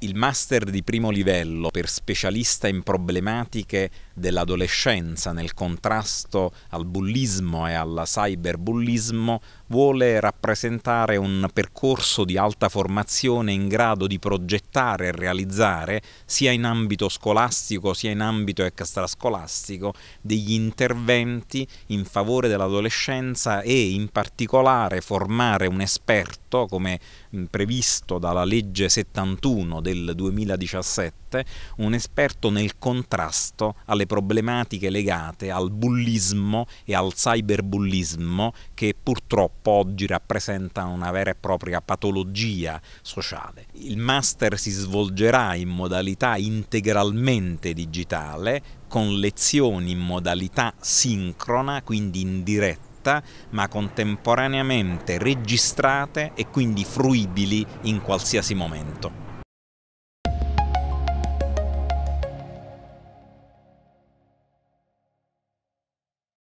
il master di primo livello per specialista in problematiche dell'adolescenza nel contrasto al bullismo e al cyberbullismo vuole rappresentare un percorso di alta formazione in grado di progettare e realizzare sia in ambito scolastico sia in ambito extrascolastico degli interventi in favore dell'adolescenza e in particolare formare un esperto come previsto dalla legge 71 del del 2017 un esperto nel contrasto alle problematiche legate al bullismo e al cyberbullismo che purtroppo oggi rappresentano una vera e propria patologia sociale. Il master si svolgerà in modalità integralmente digitale con lezioni in modalità sincrona, quindi in diretta ma contemporaneamente registrate e quindi fruibili in qualsiasi momento.